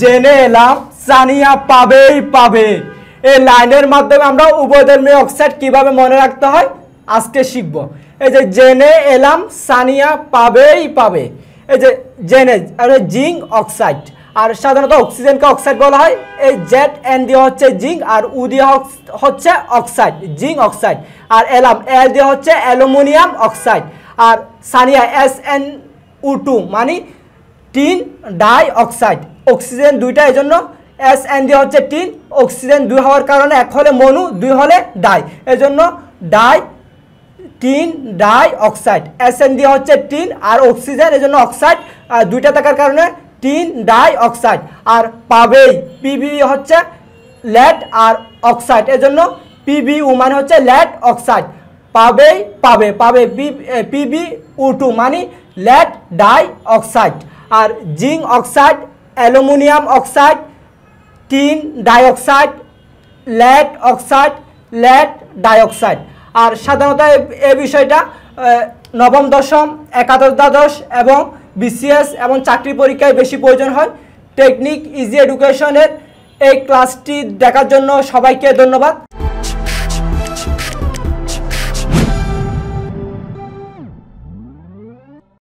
জেনে এলাম সানিয়া পাবেই পাবে এই লাইনের মাধ্যমে আমরা উভয়ধর্মী অক্সাইড কিভাবে মনে রাখতে হয় আজকে শিখব এই যে জেনে এলাম সানিয়া পাবেই পাবে এই যে জেনে আরে জিঙ্ক অক্সাইড আর সাধারণত অক্সিজেনকে অক্সাইড বলা হয় এই জেট এন দিয়ে হচ্ছে জিঙ্ক আর উ দিয়ে হচ্ছে অক্সাইড জিঙ্ক অক্সাইড আর এলাম এল দিয়ে হচ্ছে অ্যালুমিনিয়াম অক্সাইড আর সানিয়া এস এন উ টু মানে টিন ডাই অক্সাইড অক্সিজেন দুইটা এই জন্য এস এন দিয়ে হচ্ছে টিন অক্সিজেন দুই হওয়ার কারণে এক হলে মনু দুই হলে ডাই এজন্য di tin die dioxide S N দিয়ে হচ্ছে টিন আর অক্সিজেন এই জন্য অক্সাইড দুইটা থাকার কারণে টিন ডাই অক্সাইড আর পাবেই পিবি হচ্ছে ল্যাট আর অক্সাইড এজন্য পিবি উ মানে হচ্ছে ল্যাট অক্সাইড পাবেই পাবে পাবে পিবি উ টু মানে ল্যাট ডাই অক্সাইড আর zinc oxide aluminium oxide tin dioxide lead oxide lead dioxide আর সাধারণত এ বিষয়টা নবম দশম একাদশ দ্বাদশ এবং বিসিএস এবং চাকরি পরীক্ষায় বেশি প্রয়োজন হয় টেকনিক ইজি এডুকেশনের এই ক্লাসটি দেখার জন্য সবাইকে ধন্যবাদ